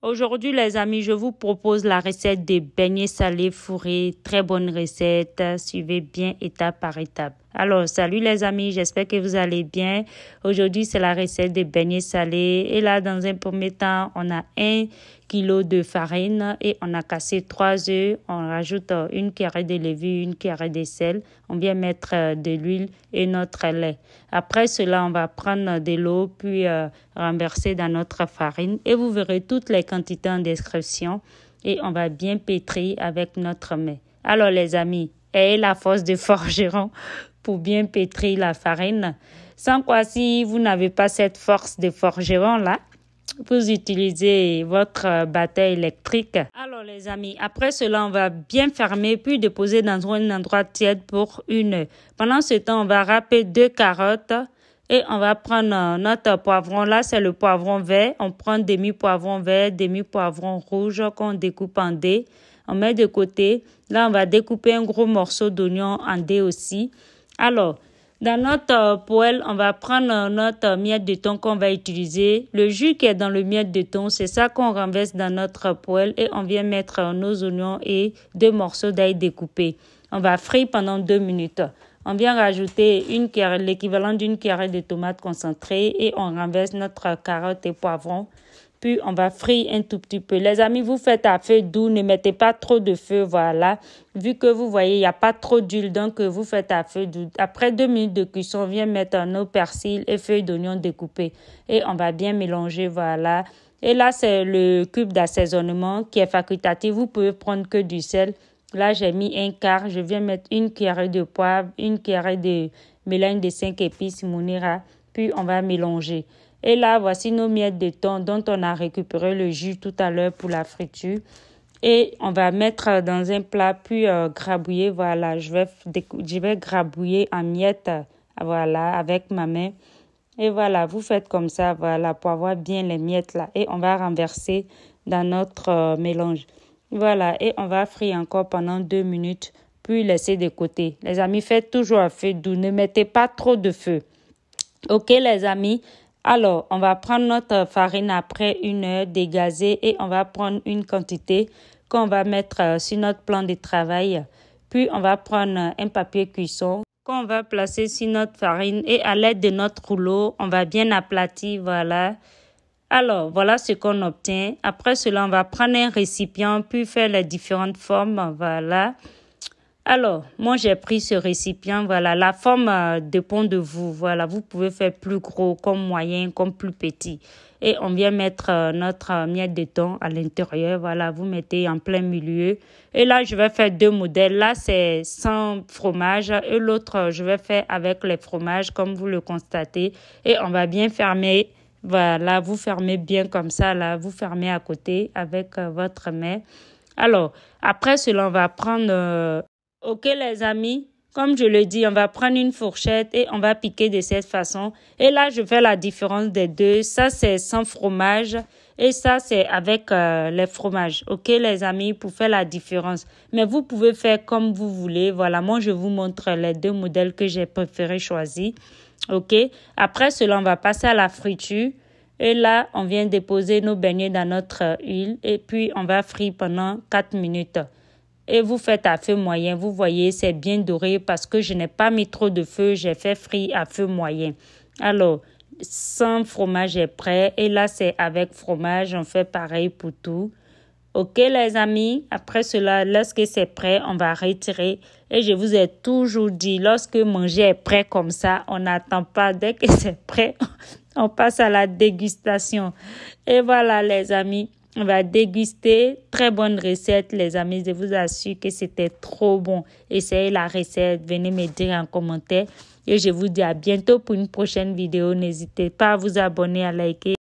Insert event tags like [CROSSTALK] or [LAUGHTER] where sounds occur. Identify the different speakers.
Speaker 1: Aujourd'hui les amis, je vous propose la recette des beignets salés fourrés. Très bonne recette, suivez bien étape par étape. Alors, salut les amis, j'espère que vous allez bien. Aujourd'hui, c'est la recette des beignets salés. Et là, dans un premier temps, on a un kilo de farine et on a cassé trois œufs. On rajoute euh, une carrée de levure, une carrée de sel. On vient mettre euh, de l'huile et notre lait. Après cela, on va prendre de l'eau puis euh, renverser dans notre farine. Et vous verrez toutes les quantités en description. Et on va bien pétrir avec notre main. Alors les amis, ayez la force de [LAUGHS] forgeron bien pétrir la farine. Sans quoi, si vous n'avez pas cette force de forgeron-là, vous utilisez votre euh, batteur électrique. Alors les amis, après cela, on va bien fermer puis déposer dans un endroit tiède pour une heure. Pendant ce temps, on va râper deux carottes et on va prendre euh, notre poivron. Là, c'est le poivron vert. On prend demi-poivron vert, demi-poivron rouge qu'on découpe en dés. On met de côté. Là, on va découper un gros morceau d'oignon en dés aussi. Alors, dans notre euh, poêle, on va prendre euh, notre euh, miette de thon qu'on va utiliser. Le jus qui est dans le miette de thon, c'est ça qu'on renverse dans notre poêle et on vient mettre nos oignons et deux morceaux d'ail découpés. On va frire pendant deux minutes. On vient rajouter une l'équivalent d'une carotte de tomates concentrée et on renverse notre carotte et poivron puis on va frire un tout petit peu. Les amis, vous faites à feu doux, ne mettez pas trop de feu, voilà. Vu que vous voyez, il n'y a pas trop d'huile, donc euh, vous faites à feu doux. Après deux minutes de cuisson, on vient mettre un nos persil et feuilles d'oignon découpées. Et on va bien mélanger, voilà. Et là, c'est le cube d'assaisonnement qui est facultatif. Vous pouvez prendre que du sel. Là, j'ai mis un quart. Je viens mettre une cuillerée de poivre, une cuillerée de mélange de cinq épices, monira. Puis, on va mélanger. Et là, voici nos miettes de thon dont on a récupéré le jus tout à l'heure pour la friture. Et on va mettre euh, dans un plat, puis euh, grabouiller. Voilà, je vais, grabouiller en miettes, euh, voilà, avec ma main. Et voilà, vous faites comme ça, voilà, pour avoir bien les miettes là. Et on va renverser dans notre mélange. Voilà, et on va frire encore pendant deux minutes, puis laisser de côté. Les amis, faites toujours à feu doux, ne mettez pas trop de feu. Ok les amis, alors, on va prendre notre farine après une heure dégazée et on va prendre une quantité qu'on va mettre euh, sur notre plan de travail. Puis, on va prendre un papier cuisson qu'on va placer sur notre farine et à l'aide de notre rouleau, on va bien aplati. voilà. Alors, voilà ce qu'on obtient. Après cela, on va prendre un récipient puis faire les différentes formes, voilà. Alors, moi j'ai pris ce récipient, voilà, la forme euh, dépend de vous, voilà, vous pouvez faire plus gros, comme moyen, comme plus petit. Et on vient mettre euh, notre euh, miette de thon à l'intérieur, voilà, vous mettez en plein milieu. Et là, je vais faire deux modèles, là c'est sans fromage et l'autre, je vais faire avec les fromages, comme vous le constatez. Et on va bien fermer, voilà, vous fermez bien comme ça, là, vous fermez à côté avec votre main. Alors, après cela, on va prendre Ok les amis, comme je le dis, on va prendre une fourchette et on va piquer de cette façon. Et là, je fais la différence des deux. Ça, c'est sans fromage et ça, c'est avec euh, les fromages. Ok les amis, pour faire la différence. Mais vous pouvez faire comme vous voulez. Voilà, moi, je vous montre les deux modèles que j'ai préféré choisir. Ok Après cela, on va passer à la friture. Et là, on vient déposer nos beignets dans notre huile et puis on va frire pendant 4 minutes et vous faites à feu moyen. Vous voyez, c'est bien doré parce que je n'ai pas mis trop de feu, j'ai fait frit à feu moyen. Alors, sans fromage est prêt et là c'est avec fromage, on fait pareil pour tout. Ok les amis, après cela, lorsque c'est prêt, on va retirer. Et je vous ai toujours dit, lorsque manger est prêt comme ça, on n'attend pas. Dès que [LAUGHS] c'est prêt, on passe à la dégustation. Et voilà les amis, on va déguster. Très bonne recette, les amis. Je vous assure que c'était trop bon. Essayez la recette. Venez me dire en commentaire. Et je vous dis à bientôt pour une prochaine vidéo. N'hésitez pas à vous abonner, à liker.